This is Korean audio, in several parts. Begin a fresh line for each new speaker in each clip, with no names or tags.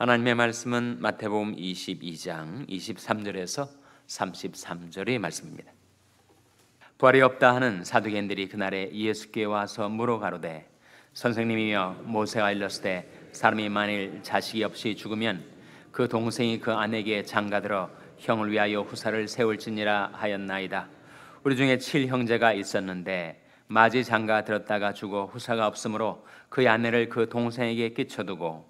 하나님의 말씀은 마태복음 22장 23절에서 33절의 말씀입니다. 부활이 없다 하는 사두개인들이 그날에 예수께 와서 물어가로되 선생님이여 모세가 일렀을 때 사람이 만일 자식이 없이 죽으면 그 동생이 그 아내에게 장가들어 형을 위하여 후사를 세울지니라 하였나이다. 우리 중에 칠 형제가 있었는데 마지 장가 들었다가 죽어 후사가 없으므로 그 아내를 그 동생에게 끼쳐두고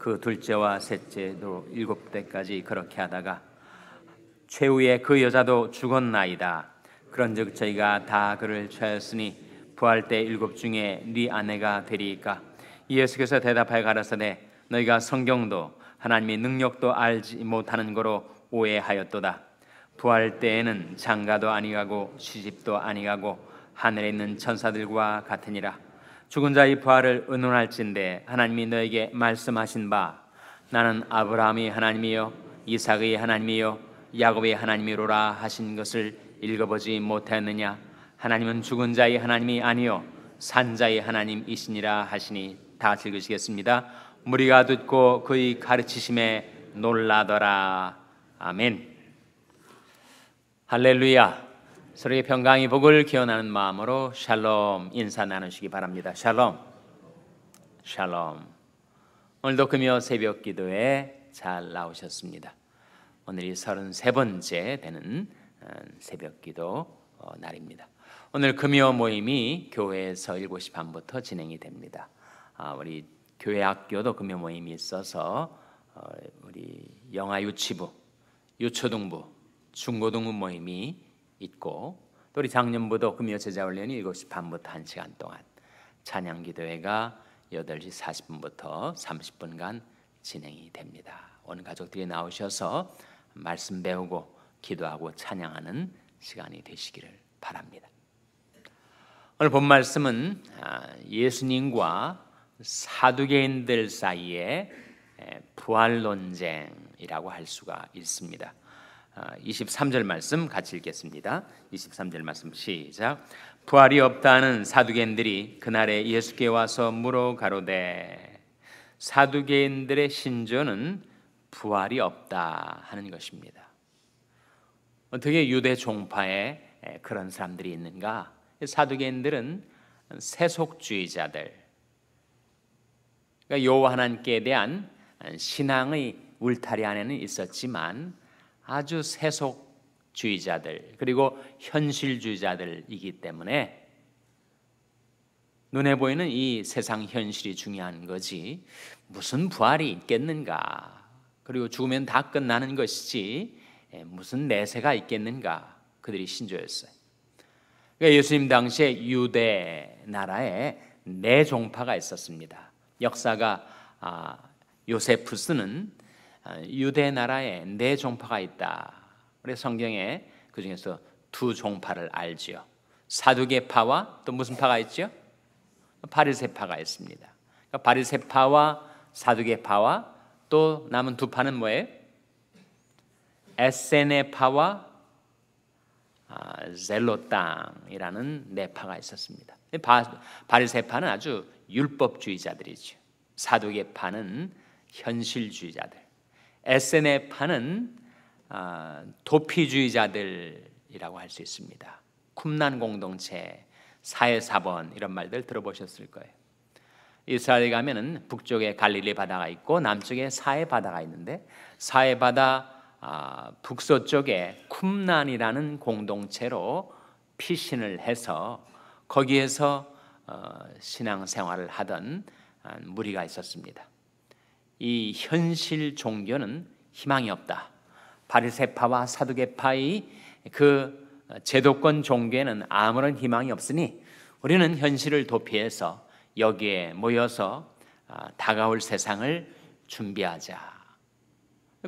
그 둘째와 셋째도 일곱 대까지 그렇게 하다가 최후에 그 여자도 죽었나이다. 그런즉 저희가 다 그를 취하였으니 부활 때 일곱 중에 네 아내가 되리이까. 예수께서 대답하여 가라사대 너희가 성경도 하나님의 능력도 알지 못하는 거로 오해하였도다. 부활 때에는 장가도 아니가고 시집도 아니가고 하늘에 있는 천사들과 같으니라. 죽은 자의 부활을 의논할진대 하나님이 너에게 말씀하신 바 나는 아브라함이 하나님이요 이삭의 하나님이요 야곱의 하나님이로라 하신 것을 읽어보지 못하였느냐 하나님은 죽은 자의 하나님이 아니요 산 자의 하나님이시니라 하시니 다 즐기시겠습니다. 무리가 듣고 그의 가르치심에 놀라더라. 아멘. 할렐루야. 서로의 평강의 복을 기원하는 마음으로 샬롬 인사 나누시기 바랍니다. 샬롬. 샬롬. 오늘도 금요 새벽 기도에 잘 나오셨습니다. 오늘이 33번째 되는 어, 새벽 기도 어, 날입니다. 오늘 금요 모임이 교회에서 7시 반부터 진행이 됩니다. 아, 우리 교회 학교도 금요 모임이 있어서 어, 우리 영아 유치부, 유초등부, 중고등부 모임이 있고 또 우리 작년부터 금요 제자훈련이 7시 반부터 1시간 동안 찬양기도회가 8시 40분부터 30분간 진행이 됩니다. 오늘 가족들이 나오셔서 말씀 배우고 기도하고 찬양하는 시간이 되시기를 바랍니다. 오늘 본 말씀은 아, 예수님과 사두개인들 사이의 부활 논쟁이라고 할 수가 있습니다. 23절 아, 말씀 같이 읽겠습니다. 23절 말씀 시작. 부활이 없다는 사두개인들이 그날에 예수께 와서 물어 가로되 사두개인들의 신조는 부활이 없다 하는 것입니다. 어떻게 유대 종파에 그런 사람들이 있는가? 사두개인들은 세속주의자들, 그러니까 여호와 께 대한 신앙의 울타리 안에는 있었지만 아주 세속주의자들 그리고 현실주의자들이기 때문에 눈에 보이는 이 세상 현실이 중요한 거지 무슨 부활이 있겠는가 그리고 죽으면 다 끝나는 것이지 예, 무슨 내세가 있겠는가 그들이 신조였어요. 그러니까 예수님 당시에 유대 나라에 네 종파가 있었습니다. 역사가 아, 요세푸스는 아, 유대 나라에 네 종파가 있다. 그래 성경에 그 중에서 두 종파를 알지요. 사두개파와 또 무슨 파가 있죠? 바리새파가 있습니다. 그러니까 바리새파와 사두개파와 또 남은 두 파는 뭐예요? 에세네파와 아, 젤로땅이라는 네 파가 있었습니다. 바, 바리새파는 아주 율법주의자들이죠. 사두개파는 현실주의자들. SNF파는 아, 도피주의자들이라고 할 수 있습니다. 쿰난 공동체, 사회사번 이런 말들 들어보셨을 거예요. 이스라엘 가면은 북쪽에 갈릴리 바다가 있고 남쪽에 사해 바다가 있는데 사해 바다 아, 북서쪽에 쿰난이라는 공동체로 피신을 해서 거기에서 어, 신앙생활을 하던 무리가 있었습니다. 이 현실 종교는 희망이 없다. 바리새파와 사두개파의 그 제도권 종교에는 아무런 희망이 없으니 우리는 현실을 도피해서 여기에 모여서 아, 다가올 세상을 준비하자.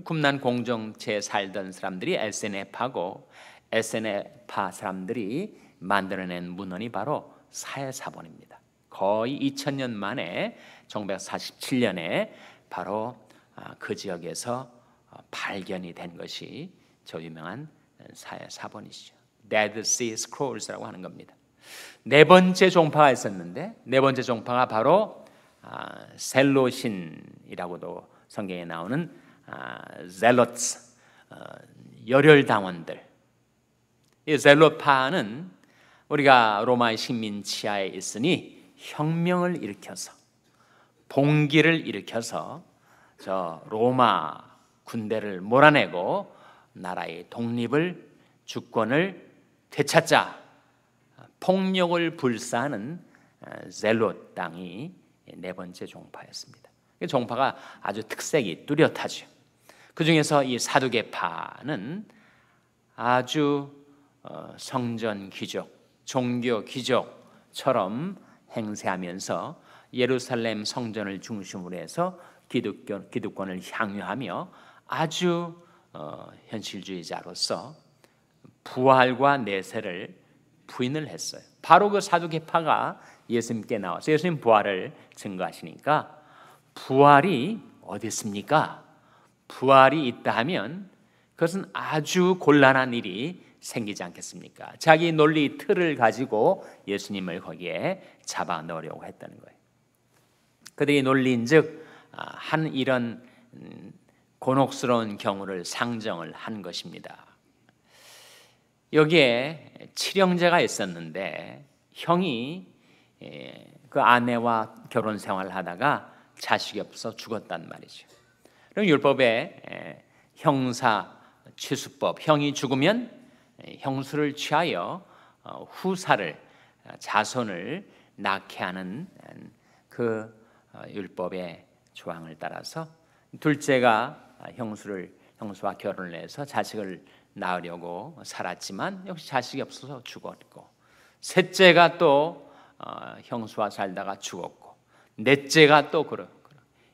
굽난 공정체에 살던 사람들이 SNF하고 SNF파 사람들이 만들어낸 문헌이 바로 사회사본입니다. 거의 2000년 만에 1947년에 바로 아, 그 지역에서 어, 발견이 된 것이 저 유명한 사번이시죠 Dead Sea Scrolls라고 하는 겁니다. 네 번째 종파가 있었는데 네 번째 종파가 바로 아, 셀로신이라고도 성경에 나오는 젤롯스 열혈 당원들. 이젤로파는 우리가 로마의 식민치하에 있으니 혁명을 일으켜서 봉기를 일으켜서 저 로마 군대를 몰아내고 나라의 독립을 주권을 되찾자 폭력을 불사하는 어, 젤롯 땅이 네 번째 종파였습니다. 종파가 아주 특색이 뚜렷하죠. 그 중에서 이 사두개파는 아주 어, 성전 귀족, 종교 귀족처럼 행세하면서 예루살렘 성전을 중심으로 해서 기독교, 기득권을 향유하며 아주 어, 현실주의자로서 부활과 내세를 부인을 했어요. 바로 그 사두개파가 예수님께 나와서 예수님 부활을 증거하시니까 부활이 어디 있습니까? 부활이 있다 면 그것은 아주 곤란한 일이 생기지 않겠습니까? 자기 논리 틀을 가지고 예수님을 거기에 잡아 넣으려고 했다는 거예요. 그들이 놀린즉 아, 한 이런 음, 곤혹스러운 경우를 상정을 한 것입니다. 여기에 칠형제가 있었는데 형이 예, 그 아내와 결혼 생활을 하다가 자식이 없어 죽었단 말이죠. 그럼 율법에 예, 형사 취수법, 형이 죽으면 예, 형수를 취하여 어, 후사를 아, 자손을 낳게 하는 음, 그 어, 율법의 조항을 따라서 둘째가 어, 형수를 형수와 결혼을 해서 자식을 낳으려고 살았지만 역시 자식이 없어서 죽었고 셋째가 또 어, 형수와 살다가 죽었고 넷째가 또그렇고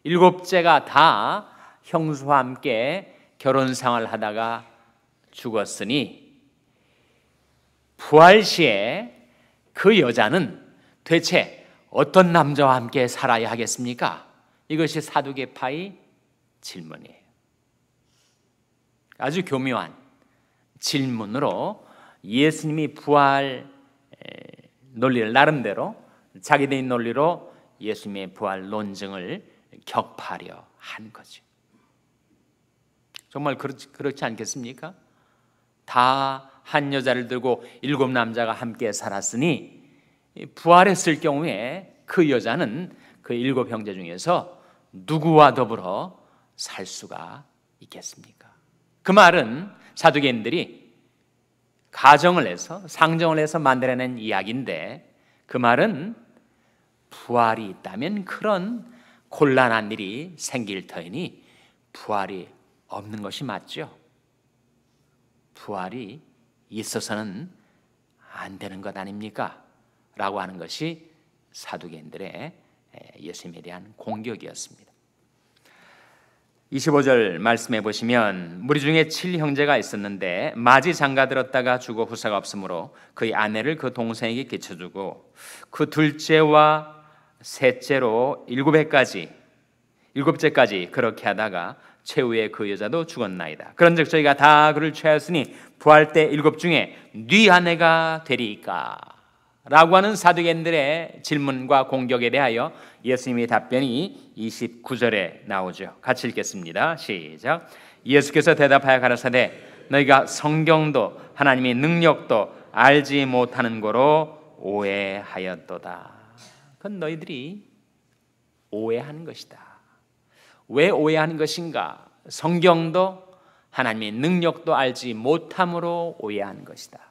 일곱째가 다 형수와 함께 결혼 생활을 하다가 죽었으니 부활 시에 그 여자는 대체 어떤 남자와 함께 살아야 하겠습니까? 이것이 사두개파의 질문이에요. 아주 교묘한 질문으로 예수님이 부활 논리를 나름대로 자기들의 논리로 예수님의 부활 논증을 격파하려 한 거죠. 정말 그렇지, 그렇지 않겠습니까? 다 한 여자를 들고 일곱 남자가 함께 살았으니 부활했을 경우에 그 여자는 그 일곱 형제 중에서 누구와 더불어 살 수가 있겠습니까? 그 말은 사두개인들이 가정을 해서 상정을 해서 만들어낸 이야기인데 그 말은 부활이 있다면 그런 곤란한 일이 생길 터이니 부활이 없는 것이 맞죠. 부활이 있어서는 안 되는 것 아닙니까? 라고 하는 것이 사두개인들의 예수님에 대한 공격이었습니다. 25절 말씀해 보시면 무리 중에 칠 형제가 있었는데 마지 장가 들었다가 죽어 후사가 없으므로 그의 아내를 그 동생에게 끼쳐주고 그 둘째와 셋째로 일곱 해까지 일곱째까지 그렇게 하다가 최후에 그 여자도 죽었나이다. 그런즉 저희가 다 그를 취하였으니 부활 때 일곱 중에 네 아내가 되리까. 라고 하는 사두개인들의 질문과 공격에 대하여 예수님의 답변이 29절에 나오죠. 같이 읽겠습니다. 시작. 예수께서 대답하여 가라사대 너희가 성경도 하나님의 능력도 알지 못하는 거로 오해하였도다. 그건 너희들이 오해하는 것이다. 왜 오해하는 것인가? 성경도 하나님의 능력도 알지 못함으로 오해하는 것이다.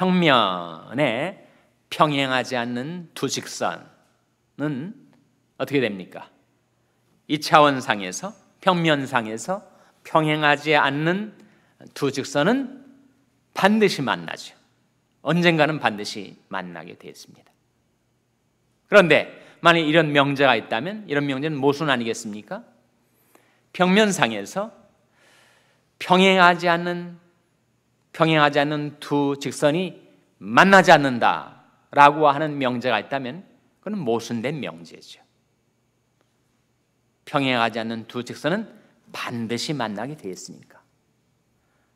평면에 평행하지 않는 두 직선은 어떻게 됩니까? 2차원상에서 평면상에서 평행하지 않는 두 직선은 반드시 만나죠. 언젠가는 반드시 만나게 되었습니다. 그런데 만약 이런 명제가 있다면 이런 명제는 모순 아니겠습니까? 평면상에서 평행하지 않는 평행하지 않는 두 직선이 만나지 않는다라고 하는 명제가 있다면 그건 모순된 명제죠. 평행하지 않는 두 직선은 반드시 만나게 되어 으니까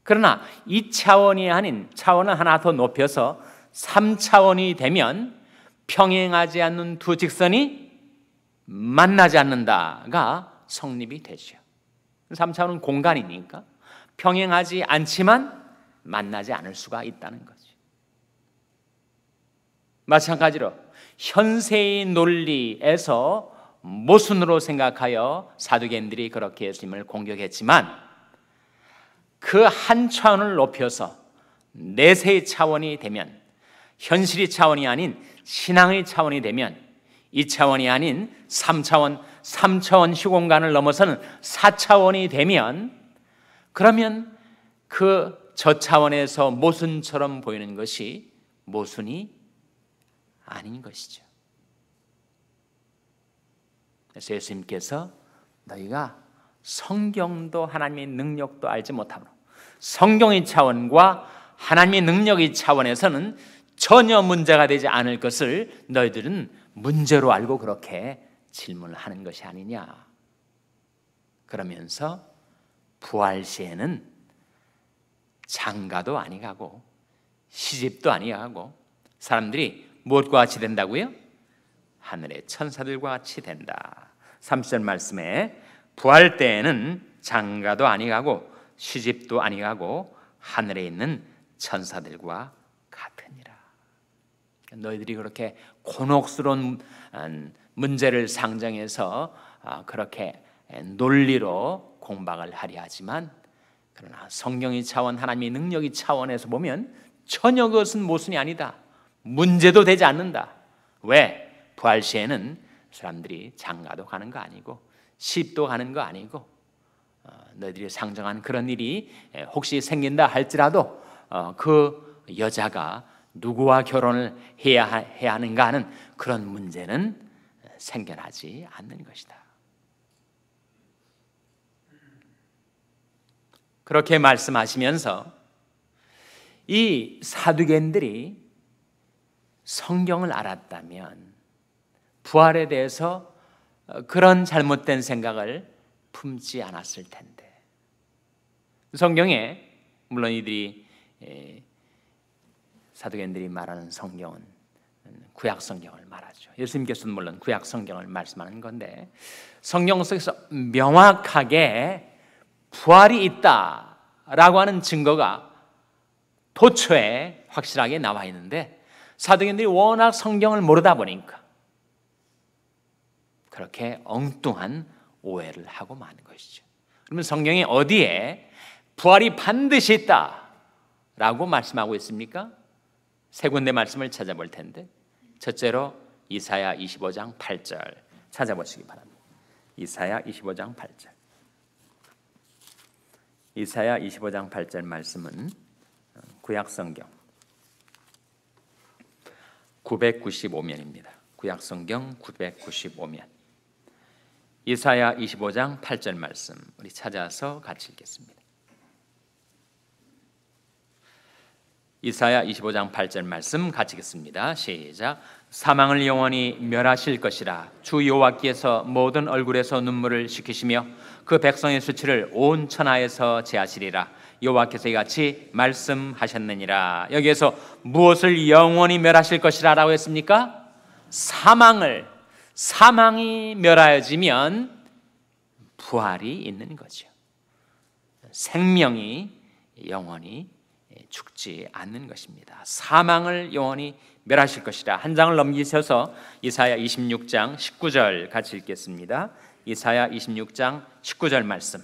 그러나 이 차원이 아닌 차원을 하나 더 높여서 3차원이 되면 평행하지 않는 두 직선이 만나지 않는다가 성립이 되죠. 3차원은 공간이니까 평행하지 않지만 만나지 않을 수가 있다는 거지. 마찬가지로 현세의 논리에서 모순으로 생각하여 사두개인들이 그렇게 예수님을 공격했지만 그 한 차원을 높여서 내세의 차원이 되면 현실의 차원이 아닌 신앙의 차원이 되면 이차원이 아닌 삼차원삼차원 시공간을 넘어서는 사차원이 되면 그러면 그저 차원에서 모순처럼 보이는 것이 모순이 아닌 것이죠. 그래서 예수님께서 너희가 성경도 하나님의 능력도 알지 못하므로 성경의 차원과 하나님의 능력의 차원에서는 전혀 문제가 되지 않을 것을 너희들은 문제로 알고 그렇게 질문을 하는 것이 아니냐. 그러면서 부활 시에는 장가도 아니가고 시집도 아니하고 사람들이 무엇과 같이 된다고요? 하늘의 천사들과 같이 된다. 3절 말씀에 부활 때에는 장가도 아니가고 시집도 아니가고 하늘에 있는 천사들과 같으니라. 너희들이 그렇게 곤혹스러운 아, 문제를 상정해서 아, 그렇게 논리로 공방을 하려 하지만 그러나 성경의 차원, 하나님의 능력의 차원에서 보면 전혀 그것은 모순이 아니다. 문제도 되지 않는다. 왜? 부활 시에는 사람들이 장가도 가는 거 아니고 시도 가는 거 아니고 어, 너희들이 상정한 그런 일이 혹시 생긴다 할지라도 어, 그 여자가 누구와 결혼을 해야, 해야 하는가 하는 그런 문제는 생겨나지 않는 것이다. 그렇게 말씀하시면서 이 사두겐들이 성경을 알았다면 부활에 대해서 어, 그런 잘못된 생각을 품지 않았을 텐데. 성경에 물론 이들이 사도견들이 말하는 성경은 구약 성경을 말하죠. 예수님께서는 물론 구약 성경을 말씀하는 건데 성경 속에서 명확하게 부활이 있다라고 하는 증거가 도처에 확실하게 나와 있는데 사도인들이 워낙 성경을 모르다 보니까 그렇게 엉뚱한 오해를 하고 마는 것이죠. 그러면 성경이 어디에 부활이 반드시 있다라고 말씀하고 있습니까? 세 군데 말씀을 찾아볼 텐데 첫째로 이사야 25장 8절 찾아보시기 바랍니다. 이사야 25장 8절. 이사야 25장 8절 말씀은 어, 구약 성경 995면입니다. 구약 성경 995면. 이사야 25장 8절 말씀 우리 찾아서 같이 읽겠습니다. 이사야 25장 8절 말씀 같이 읽겠습니다. 시작. 사망을 영원히 멸하실 것이라 주 여호와께서 모든 얼굴에서 눈물을 식히시며 그 백성의 수치를 온 천하에서 제하시리라 여호와께서 이같이 말씀하셨느니라 여기에서 무엇을 영원히 멸하실 것이라라고 했습니까? 사망을 사망이 멸하여지면 부활이 있는 거죠. 생명이 영원히 죽지 않는 것입니다. 사망을 영원히 멸하실 것이라 한 장을 넘기셔서 이사야 26장 19절 같이 읽겠습니다. 이사야 26장 19절 말씀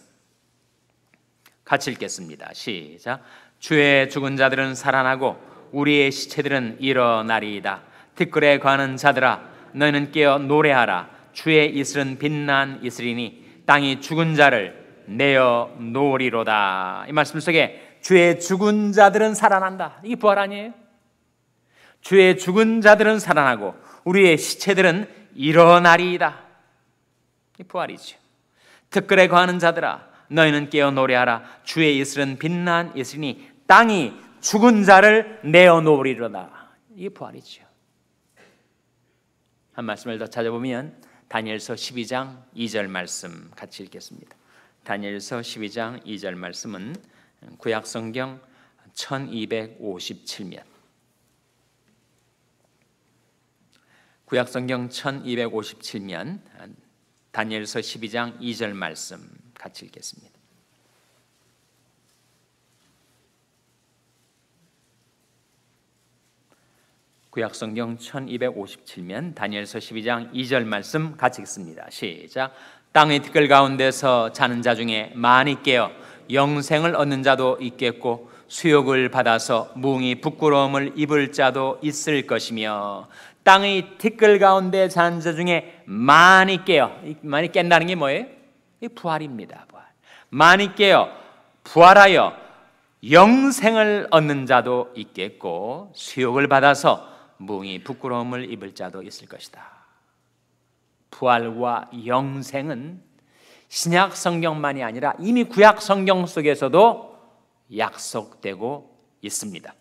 같이 읽겠습니다. 시작. 주의 죽은 자들은 살아나고 우리의 시체들은 일어나리이다. 티끌에 관한 자들아 너희는 깨어 노래하라. 주의 이슬은 빛난 이슬이니 땅이 죽은 자를 내어 놓으리로다. 이 말씀 속에 주의 죽은 자들은 살아난다. 이게 부활 아니에요? 주의 죽은 자들은 살아나고 우리의 시체들은 일어나리이다. 부활이죠. 특글에 거하는 자들아 너희는 깨어 노래하라 주의 이슬은 빛난 이슬이니 땅이 죽은 자를 내어 놓으리로다. 이게 부활이죠. 한 말씀을 더 찾아보면 다니엘서 12장 2절 말씀 같이 읽겠습니다. 다니엘서 12장 2절 말씀은 구약 성경 1257면 구약 성경 1257면 다니엘서 12장 2절 말씀 같이 읽겠습니다. 구약 성경 1257면 다니엘서 12장 2절 말씀 같이 읽습니다. 시작. 땅의 티끌 가운데서 자는 자 중에 많이 깨어 영생을 얻는 자도 있겠고 수욕을 받아서 무이 부끄러움을 입을 자도 있을 것이며 땅의 티끌 가운데 잔자 중에 많이 깨요. 많이 깬다는 게 뭐예요? 부활입니다. 부활. 많이 깨요. 부활하여 영생을 얻는 자도 있겠고 수욕을 받아서 뭉이 부끄러움을 입을 자도 있을 것이다. 부활과 영생은 신약 성경만이 아니라 이미 구약 성경 속에서도 약속되고 있습니다.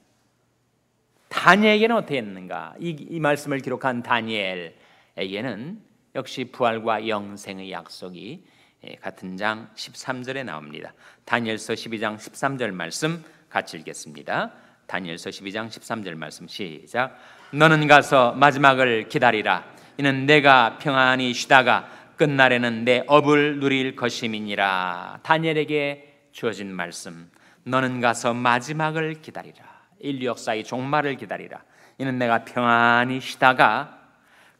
다니엘에게는 어떻게 했는가? 이, 이 말씀을 기록한 다니엘에게는 역시 부활과 영생의 약속이 예, 같은 장 13절에 나옵니다. 다니엘서 12장 13절 말씀 같이 읽겠습니다. 다니엘서 12장 13절 말씀 시작. 너는 가서 마지막을 기다리라. 이는 내가 평안히 쉬다가 끝날에는 내 업을 누릴 것임이니라. 다니엘에게 주어진 말씀. 너는 가서 마지막을 기다리라. 인류 역사의 종말을 기다리라. 이는 내가 평안히 쉬다가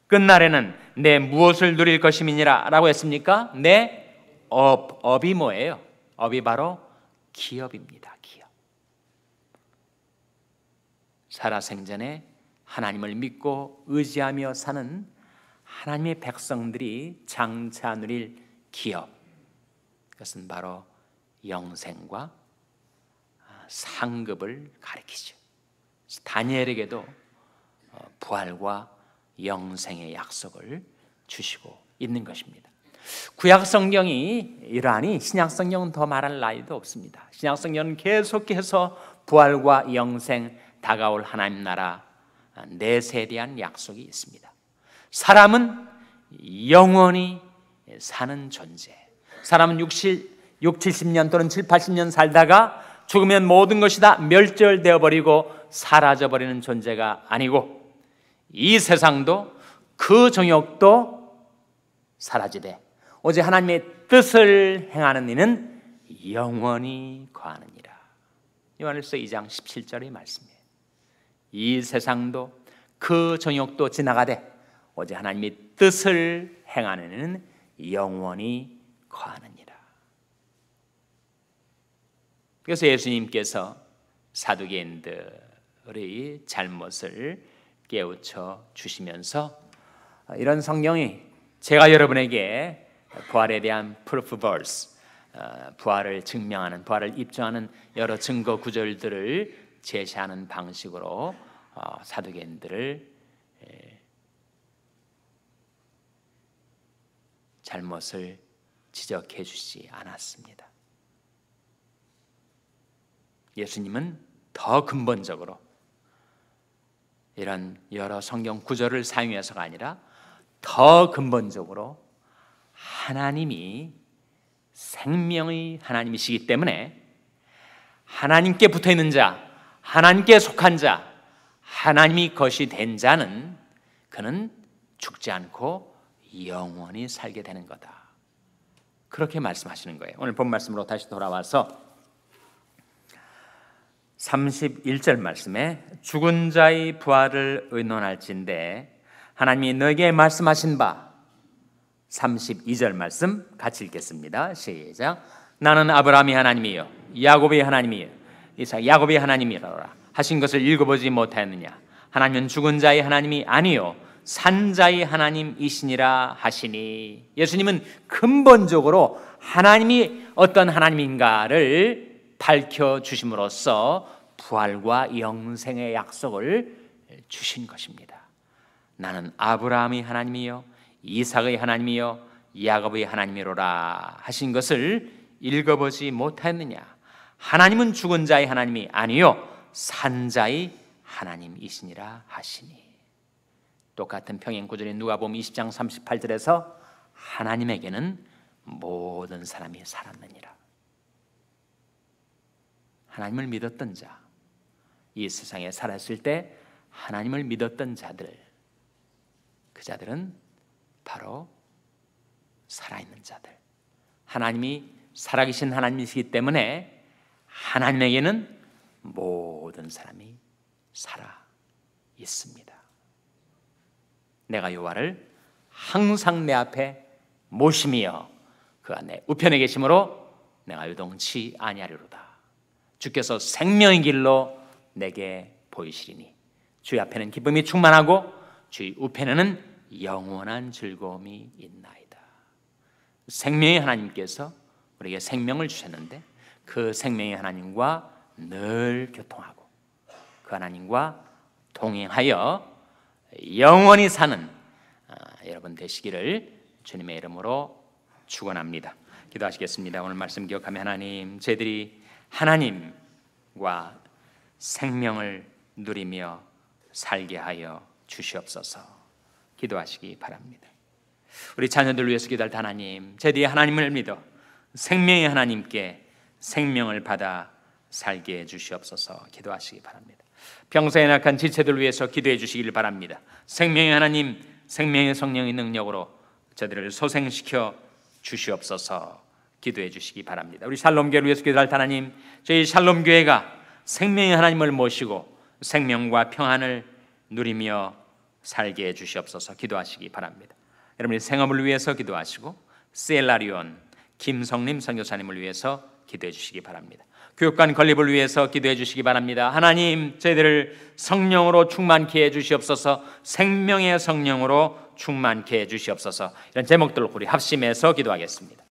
끝날에는 내 무엇을 누릴 것임이니라라고 했습니까? 내 업, 업이 뭐예요? 업이 바로 기업입니다. 기업. 살아생전에 하나님을 믿고 의지하며 사는 하나님의 백성들이 장차 누릴 기업. 그것은 바로 영생과 상급을 가리키죠. 다니엘에게도 어, 부활과 영생의 약속을 주시고 있는 것입니다. 구약 성경이 이러하니 신약 성경은 더 말할 나이도 없습니다. 신약 성경은 계속해서 부활과 영생 다가올 하나님 나라 아, 내세에 대한 약속이 있습니다. 사람은 영원히 사는 존재. 사람은 60, 60 70년 또는 7, 80년 살다가 죽으면 모든 것이 다 멸절되어 버리고 사라져 버리는 존재가 아니고 이 세상도 그 정욕도 사라지되 오직 하나님의 뜻을 행하는 이는 영원히 거하느니라. 요한일서 2장 17절의 말씀이에요. 이 세상도 그 정욕도 지나가되 오직 하나님의 뜻을 행하는 이는 영원히 거하느니라. 그래서 예수님께서 사두개인들의 잘못을 깨우쳐 주시면서 어, 이런 성경이 제가 여러분에게 부활에 대한 proof verse, 어, 부활을 증명하는, 부활을 입증하는 여러 증거 구절들을 제시하는 방식으로 어, 사두개인들을 잘못을 지적해 주지 않았습니다. 예수님은 더 근본적으로 이런 여러 성경 구절을 사용해서가 아니라 더 근본적으로 하나님이 생명의 하나님이시기 때문에 하나님께 붙어 있는 자, 하나님께 속한 자, 하나님이 것이 된 자는 그는 죽지 않고 영원히 살게 되는 거다. 그렇게 말씀하시는 거예요. 오늘 본 말씀으로 다시 돌아와서 31절 말씀에 죽은 자의 부활을 의논할진데 하나님이 너에게 말씀하신 바 32절 말씀 같이 읽겠습니다. 시작. 나는 아브라함의 하나님이요 야곱의 하나님이요 이삭 야곱의 하나님이라 하신 것을 읽어보지 못하였느냐 하나님은 죽은 자의 하나님이 아니요 산자의 하나님이시니라 하시니 예수님은 근본적으로 하나님이 어떤 하나님인가를 밝혀 주심으로써 부활과 영생의 약속을 주신 것입니다. 나는 아브라함의 하나님이요 이삭의 하나님이요 야곱의 하나님이로라 하신 것을 읽어보지 못하느냐 하나님은 죽은 자의 하나님이 아니요 산 자의 하나님이시니라 하시니 똑같은 평행 구절인 누가복음 20장 38절에서 하나님에게는 모든 사람이 살았느니라 하나님을 믿었던 자, 이 세상에 살았을 때 하나님을 믿었던 자들, 그 자들은 바로 살아있는 자들. 하나님이 살아계신 하나님이시기 때문에 하나님에게는 모든 사람이 살아 있습니다. 내가 요와를 항상 내 앞에 모심이여 그 안에 우편에 계심으로 내가 요동치 아니하리로다. 주께서 생명의 길로 내게 보이시리니 주의 앞에는 기쁨이 충만하고 주의 우편에는 영원한 즐거움이 있나이다. 생명의 하나님께서 우리에게 생명을 주셨는데 그 생명의 하나님과 늘 교통하고 그 하나님과 동행하여 영원히 사는 아, 여러분 되시기를 주님의 이름으로 축원합니다. 기도하시겠습니다. 오늘 말씀 기억하며 하나님 저희들이 하나님과 생명을 누리며 살게 하여 주시옵소서 기도하시기 바랍니다. 우리 자녀들 위해서 기도할 하나님, 제뒤 하나님을 믿어 생명의 하나님께 생명을 받아 살게 해 주시옵소서 기도하시기 바랍니다. 병사에 낙한 지체들 위해서 기도해 주시기를 바랍니다. 생명의 하나님, 생명의 성령의 능력으로 저들을 소생시켜 주시옵소서. 기도해 주시기 바랍니다. 우리 샬롬교회를 위해서 기도할 하나님, 저희 샬롬교회가 생명의 하나님을 모시고 생명과 평안을 누리며 살게 해 주시옵소서 기도하시기 바랍니다. 여러분의 생업을 위해서 기도하시고 셀라리온 김성림 선교사님을 위해서 기도해 주시기 바랍니다. 교육관 건립을 위해서 기도해 주시기 바랍니다. 하나님, 저희들을 성령으로 충만케 해 주시옵소서. 생명의 성령으로 충만케 해 주시옵소서. 이런 제목들로 우리 합심해서 기도하겠습니다.